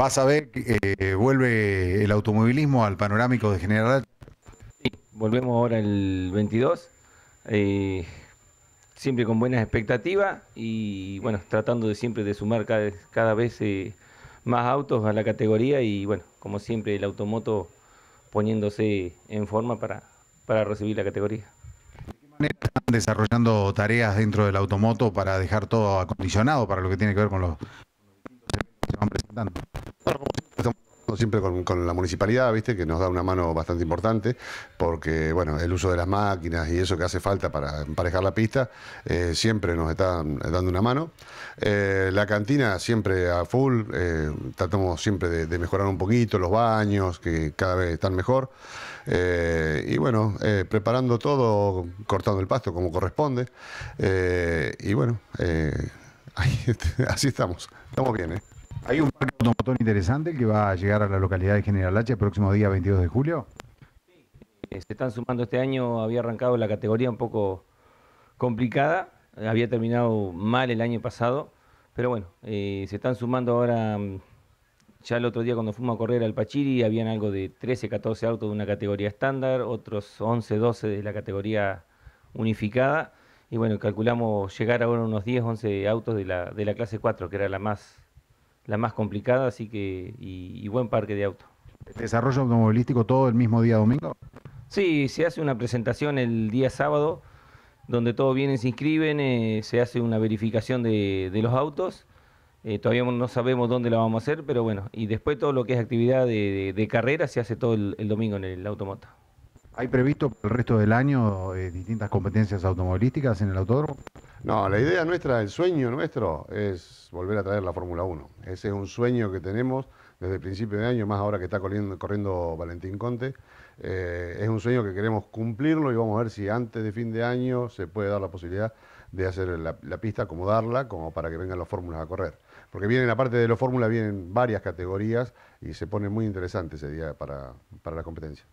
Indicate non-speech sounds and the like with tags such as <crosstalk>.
vas a ver eh, vuelve el automovilismo al panorámico de General. Sí, volvemos ahora el 22, eh, siempre con buenas expectativas y bueno, tratando de siempre de sumar cada, vez eh, más autos a la categoría y bueno, como siempre el automoto poniéndose en forma para, para recibir la categoría. están desarrollando tareas dentro del automoto para dejar todo acondicionado para lo que tiene que ver con los, presentando siempre con, la municipalidad, ¿viste? que nos da una mano bastante importante, porque bueno, el uso de las máquinas y eso que hace falta para emparejar la pista, eh, siempre nos está dando una mano. Eh, la cantina siempre a full, eh, tratamos siempre de, mejorar un poquito los baños, que cada vez están mejor. y bueno, preparando todo, cortando el pasto como corresponde. y bueno, <laughs> así estamos, estamos bien. ¿eh? Hay un motor automotor interesante que va a llegar a la localidad de General H el próximo día 22 de julio. Eh, se están sumando este año, había arrancado la categoría un poco complicada, había terminado mal el año pasado, pero bueno, eh, se están sumando ahora, mm, ya el otro día cuando fuimos a correr al Pachiri, habían algo de 13, 14 autos de una categoría estándar, otros 11, 12 de la categoría unificada, y bueno, calculamos llegar ahora unos 10, 11 autos de la, de la clase 4, que era la más la más complicada, así que, y, buen parque de autos. ¿Desarrollo automovilístico todo el mismo día domingo? Sí, se hace una presentación el día sábado, donde todos vienen, se inscriben, eh, se hace una verificación de, los autos. Eh, todavía no sabemos dónde la vamos a hacer, pero bueno, y después todo lo que es actividad de, carrera se hace todo el, domingo en el automoto. ¿Hay previsto para el resto del año eh, distintas competencias automovilísticas en el autódromo? No, la idea nuestra, el sueño nuestro es volver a traer la Fórmula 1. Ese es un sueño que tenemos desde el principio de año, más ahora que está corriendo, Valentín Conte. Eh, es un sueño que queremos cumplirlo y vamos a ver si antes de fin de año se puede dar la posibilidad de hacer la, pista, acomodarla, como para que vengan las fórmulas a correr. Porque viene la parte de las fórmulas, vienen varias categorías y se pone muy interesante ese día para, para la competencia.